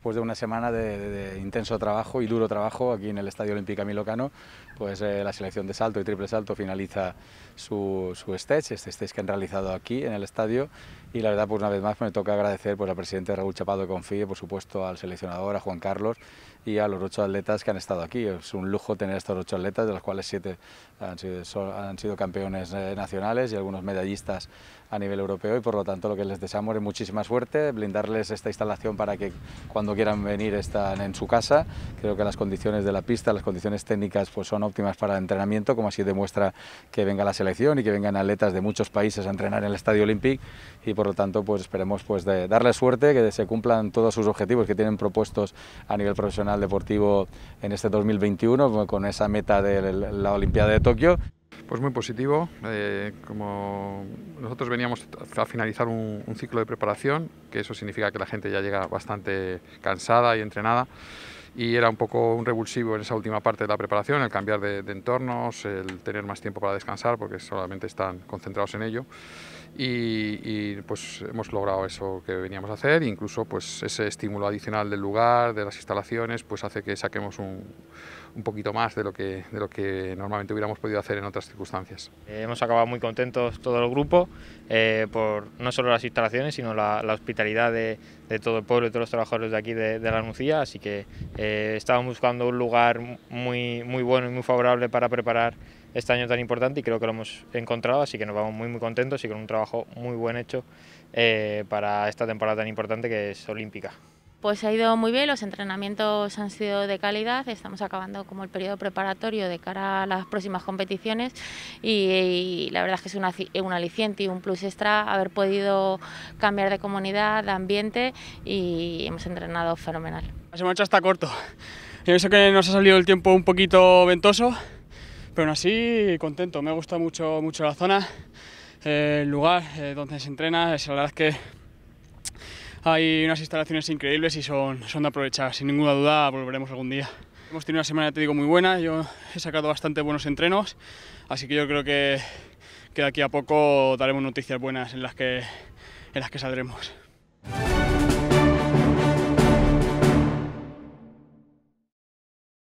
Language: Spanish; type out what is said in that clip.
después de una semana de, intenso trabajo y duro trabajo aquí en el Estadio Olímpico Milocano, pues eh, la selección de salto y triple salto finaliza su, su stage, este stage que han realizado aquí en el estadio y la verdad, pues una vez más pues me toca agradecer pues, al presidente Raúl Chapado de Confíe, por supuesto al seleccionador, a Juan Carlos y a los ocho atletas que han estado aquí. Es un lujo tener estos ocho atletas, de los cuales siete han sido, campeones eh, nacionales y algunos medallistas a nivel europeo y por lo tanto lo que les deseamos es muchísima suerte, blindarles esta instalación para que cuando quieran venir están en su casa. Creo que las condiciones de la pista, las condiciones técnicas pues son óptimas para el entrenamiento, como así demuestra que venga la selección y que vengan atletas de muchos países a entrenar en el Estadio Olímpic por lo tanto pues esperemos pues de darle suerte, que se cumplan todos sus objetivos que tienen propuestos a nivel profesional deportivo en este 2021 pues, con esa meta de la Olimpiada de Tokio. Pues muy positivo, eh, como nosotros veníamos a finalizar un, ciclo de preparación, que eso significa que la gente ya llega bastante cansada y entrenada, y era un poco un revulsivo en esa última parte de la preparación, el cambiar de, de entornos, el tener más tiempo para descansar, porque solamente están concentrados en ello y, pues hemos logrado eso que veníamos a hacer, incluso pues ese estímulo adicional del lugar, de las instalaciones, pues hace que saquemos un, un poquito más de lo, que, de lo que normalmente hubiéramos podido hacer en otras circunstancias. Eh, hemos acabado muy contentos todo el grupo eh, por no solo las instalaciones, sino la, la hospitalidad de, de, todo el pueblo y todos los trabajadores de aquí de, la Nucía, así que eh, estábamos buscando un lugar muy, muy bueno y muy favorable para preparar este año tan importante y creo que lo hemos encontrado, así que nos vamos muy muy contentos y con un trabajo muy buen hecho eh, para esta temporada tan importante que es olímpica. Pues ha ido muy bien, los entrenamientos han sido de calidad, estamos acabando como el periodo preparatorio de cara a las próximas competiciones y, la verdad es que es una, un aliciente y un plus extra haber podido cambiar de comunidad, de ambiente y hemos entrenado fenomenal. semana hecho hasta corto, yo eso que nos ha salido el tiempo un poquito ventoso, pero aún así, contento, me gusta mucho, mucho la zona, eh, el lugar eh, donde se entrena, es, la verdad es que hay unas instalaciones increíbles y son, son de aprovechar, sin ninguna duda volveremos algún día. Hemos tenido una semana, te digo, muy buena, yo he sacado bastante buenos entrenos, así que yo creo que, que de aquí a poco daremos noticias buenas en las que, en las que saldremos.